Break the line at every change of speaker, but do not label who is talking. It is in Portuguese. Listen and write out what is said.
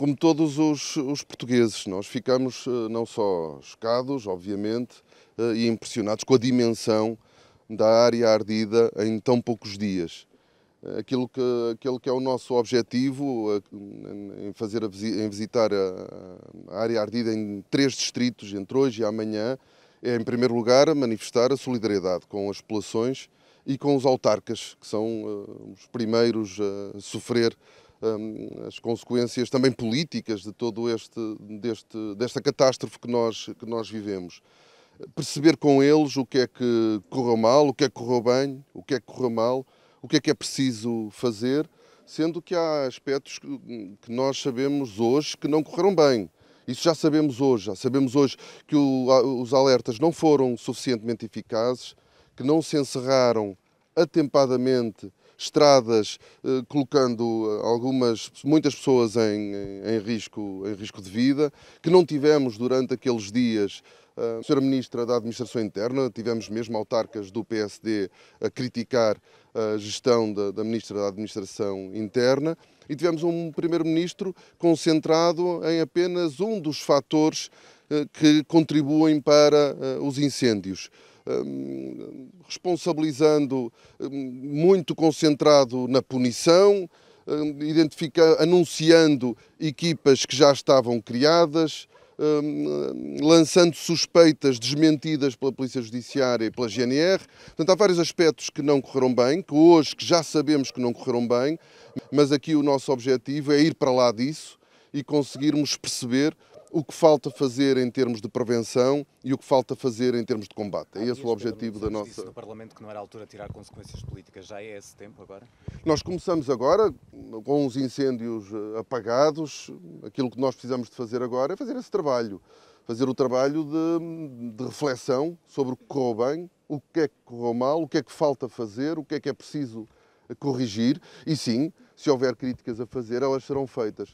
como todos os, os, portugueses, nós ficamos eh, não só chocados, obviamente, eh, e impressionados com a dimensão da área ardida em tão poucos dias. Aquilo que, aquilo que é o nosso objetivo eh, em, fazer a, em visitar a, a área ardida em três distritos, entre hoje e amanhã, é, em primeiro lugar, manifestar a solidariedade com as populações e com os autarcas, que são uh, os primeiros a sofrer Hum, as consequências também políticas de todo este deste, desta catástrofe que nós que nós vivemos perceber com eles o que é que correu mal o que é que correu bem o que é que correu mal o que é que é preciso fazer sendo que há aspectos que nós sabemos hoje que não correram bem isso já sabemos hoje já sabemos hoje que o, os alertas não foram suficientemente eficazes que não se encerraram atempadamente estradas, eh, colocando eh, algumas, muitas pessoas em, em, risco, em risco de vida, que não tivemos durante aqueles dias eh, a Sra. Ministra da Administração Interna, tivemos mesmo autarcas do PSD a criticar a gestão da, da Ministra da Administração Interna e tivemos um Primeiro-Ministro concentrado em apenas um dos fatores eh, que contribuem para eh, os incêndios hum, responsabilizando hum, muito concentrado na punição, hum, anunciando equipas que já estavam criadas, lançando suspeitas desmentidas pela Polícia Judiciária e pela GNR. Portanto, há vários aspectos que não correram bem, que hoje que já sabemos que não correram bem, mas aqui o nosso objetivo é ir para lá disso e conseguirmos perceber o que falta fazer em termos de prevenção e o que falta fazer em termos de combate. É esse o objetivo da nossa. Disse no Parlamento que não era a altura de tirar consequências políticas, já é esse tempo agora? Nós começamos agora com os incêndios eh, apagados. Aquilo que nós precisamos de fazer agora é fazer esse trabalho, fazer o trabalho de, de reflexão sobre o que correu bem, o que é que correu mal, o que é que falta fazer, o que é que é preciso corrigir e sim, se houver críticas a fazer, elas serão feitas.